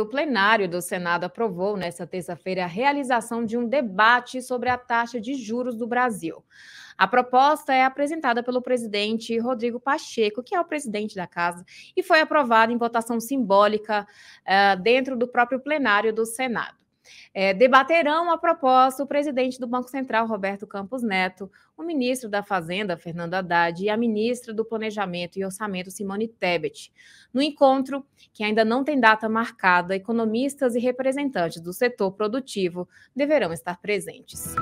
O plenário do Senado aprovou nesta terça-feira a realização de um debate sobre a taxa de juros do Brasil. A proposta é apresentada pelo presidente Rodrigo Pacheco, que é o presidente da casa, e foi aprovada em votação simbólica uh, dentro do próprio plenário do Senado. É, debaterão a proposta o presidente do Banco Central, Roberto Campos Neto, o ministro da Fazenda, Fernando Haddad, e a ministra do Planejamento e Orçamento, Simone Tebet. No encontro, que ainda não tem data marcada, economistas e representantes do setor produtivo deverão estar presentes.